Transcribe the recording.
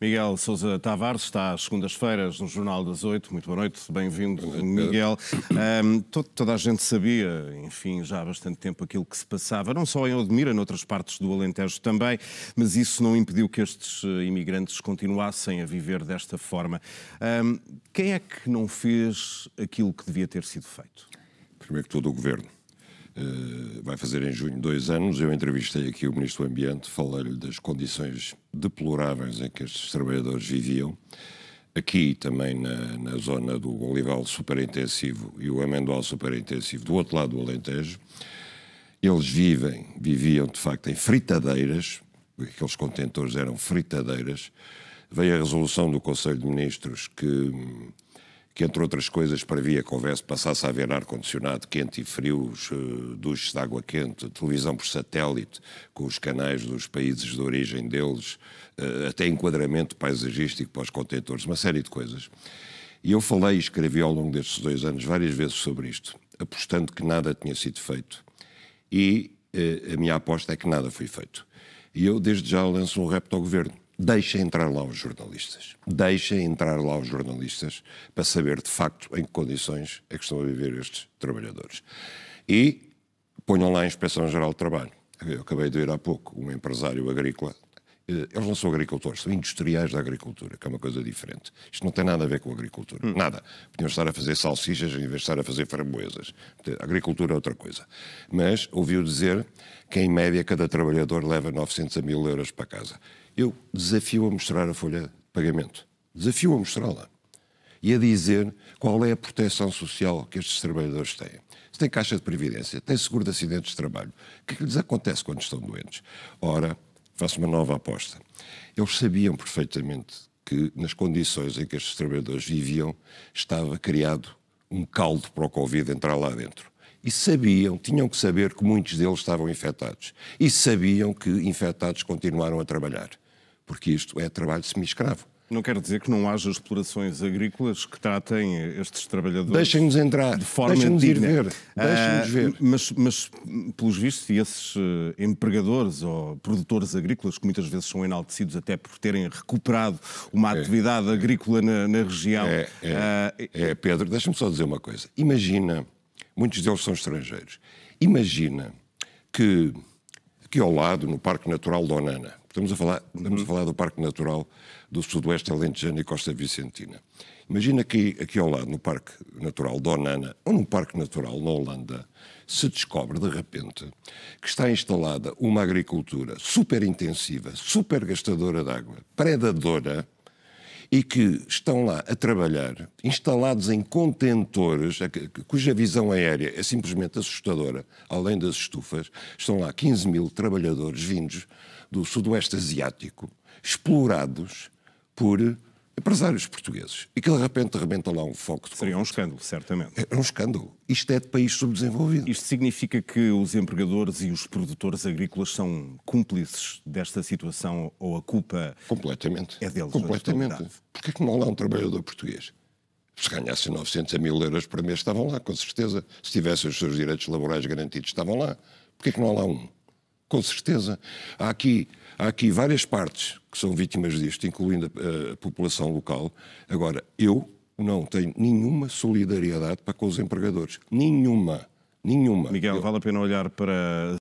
Miguel Sousa Tavares está às segundas-feiras no Jornal das Oito. Muito boa noite, bem-vindo, Miguel. Um, toda a gente sabia, enfim, já há bastante tempo aquilo que se passava, não só em Odmira, noutras partes do Alentejo também, mas isso não impediu que estes eh, imigrantes continuassem a viver desta forma. Um, quem é que não fez aquilo que devia ter sido feito? Primeiro que todo o governo eh, vai fazer em junho dois anos. Eu entrevistei aqui o Ministro do Ambiente, falei-lhe das condições deploráveis em que estes trabalhadores viviam. Aqui também na, na zona do olival superintensivo e o amendoal superintensivo, do outro lado do Alentejo. Eles vivem, viviam de facto em fritadeiras, aqueles contentores eram fritadeiras. Veio a resolução do Conselho de Ministros que hum, que, entre outras coisas, previa que houvesse, passasse a haver ar-condicionado quente e frio, eh, duches de água quente, televisão por satélite, com os canais dos países de origem deles, eh, até enquadramento paisagístico para os contentores, uma série de coisas. E eu falei e escrevi ao longo destes dois anos várias vezes sobre isto, apostando que nada tinha sido feito. E eh, a minha aposta é que nada foi feito. E eu, desde já, lanço um repto ao governo Deixa entrar lá os jornalistas. Deixa entrar lá os jornalistas para saber de facto em que condições é que estão a viver estes trabalhadores. E ponham lá a Inspeção Geral do Trabalho. Eu acabei de ver há pouco um empresário agrícola eh, eles não são agricultores, são industriais da agricultura, que é uma coisa diferente. Isto não tem nada a ver com a agricultura, hum. nada. Podiam estar a fazer salsichas em vez de estar a fazer framboesas. A agricultura é outra coisa. Mas ouviu dizer que, em média, cada trabalhador leva 900 a 1000 euros para casa. Eu desafio a mostrar a folha de pagamento. Desafio a mostrá-la. E a dizer qual é a proteção social que estes trabalhadores têm tem caixa de previdência, tem seguro de acidentes de trabalho. O que, é que lhes acontece quando estão doentes? Ora, faço uma nova aposta. Eles sabiam perfeitamente que, nas condições em que estes trabalhadores viviam, estava criado um caldo para o Covid entrar lá dentro. E sabiam, tinham que saber que muitos deles estavam infectados. E sabiam que infectados continuaram a trabalhar. Porque isto é trabalho semi-escravo. Não quero dizer que não haja explorações agrícolas que tratem estes trabalhadores. Deixem-nos entrar, de forma deixem-nos ir ver. Deixem-nos ah, ver. Uh, mas, mas, pelos vistos, esses eh, empregadores ou produtores agrícolas, que muitas vezes são enaltecidos até por terem recuperado uma é, atividade agrícola na, na região. É, uh, é Pedro, deixa-me só dizer uma coisa. Imagina, muitos deles são estrangeiros, imagina que aqui ao lado, no Parque Natural de Onana, Estamos a falar, estamos a uhum. falar do Parque Natural do Sudoeste Alentejano e Costa Vicentina. Imagina que aqui ao lado, no Parque Natural de Onana, ou num Parque Natural na Holanda, se descobre de repente que está instalada uma agricultura super intensiva, super gastadora de água, predadora, e que estão lá a trabalhar, instalados em contentores, cuja visão aérea é simplesmente assustadora, além das estufas, estão lá 15 mil trabalhadores vindos do Sudoeste Asiático, explorados por empresários portugueses e que de repente rebenta lá um foco. Seria um escândalo, certamente. É, é um escândalo. Isto é de país subdesenvolvido. Isto significa que os empregadores e os produtores agrícolas são cúmplices desta situação ou a culpa Completamente. é deles? Completamente. Porquê que não há um trabalhador português? Se ganhassem 900 a 1000 euros por mês estavam lá, com certeza. Se tivessem os seus direitos laborais garantidos estavam lá. Porquê que não há lá um? Com certeza. Há aqui, há aqui várias partes que são vítimas disto, incluindo a, a população local. Agora, eu não tenho nenhuma solidariedade para com os empregadores. Nenhuma. Nenhuma. Miguel, eu... vale a pena olhar para